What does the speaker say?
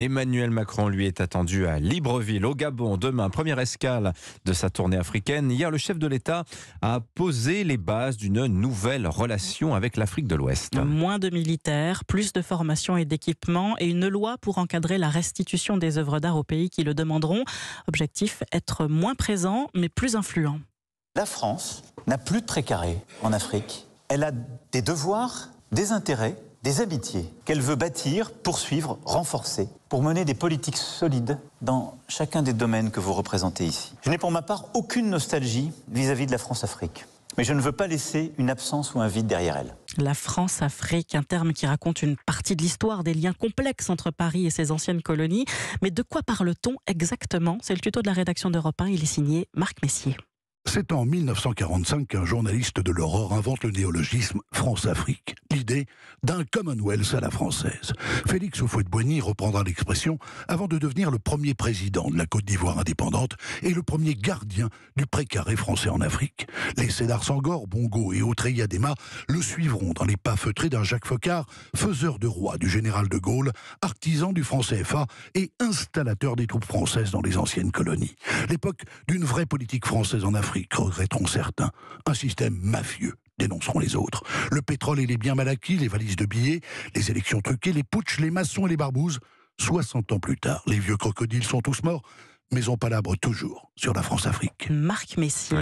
Emmanuel Macron, lui, est attendu à Libreville, au Gabon, demain, première escale de sa tournée africaine. Hier, le chef de l'État a posé les bases d'une nouvelle relation avec l'Afrique de l'Ouest. Moins de militaires, plus de formation et d'équipement et une loi pour encadrer la restitution des œuvres d'art aux pays qui le demanderont. Objectif, être moins présent, mais plus influent. La France n'a plus de précaré en Afrique. Elle a des devoirs, des intérêts des amitiés qu'elle veut bâtir, poursuivre, renforcer, pour mener des politiques solides dans chacun des domaines que vous représentez ici. Je n'ai pour ma part aucune nostalgie vis-à-vis de la France-Afrique, mais je ne veux pas laisser une absence ou un vide derrière elle. La France-Afrique, un terme qui raconte une partie de l'histoire des liens complexes entre Paris et ses anciennes colonies. Mais de quoi parle-t-on exactement C'est le tuto de la rédaction d'Europe 1, il est signé Marc Messier. C'est en 1945 qu'un journaliste de l'Aurore invente le néologisme France-Afrique l'idée d'un Commonwealth à la française. Félix de boigny reprendra l'expression avant de devenir le premier président de la Côte d'Ivoire indépendante et le premier gardien du précaré français en Afrique. Les cédars Sangor, Bongo et Otrey le suivront dans les pas feutrés d'un Jacques Focard, faiseur de roi du général de Gaulle, artisan du français FA et installateur des troupes françaises dans les anciennes colonies. L'époque d'une vraie politique française en Afrique, regretteront certains. Un système mafieux dénonceront les autres. Le pétrole et les biens mal acquis, les valises de billets, les élections truquées, les putsch, les maçons et les barbouzes. 60 ans plus tard, les vieux crocodiles sont tous morts, mais on palabre toujours sur la France-Afrique. Marc Messier.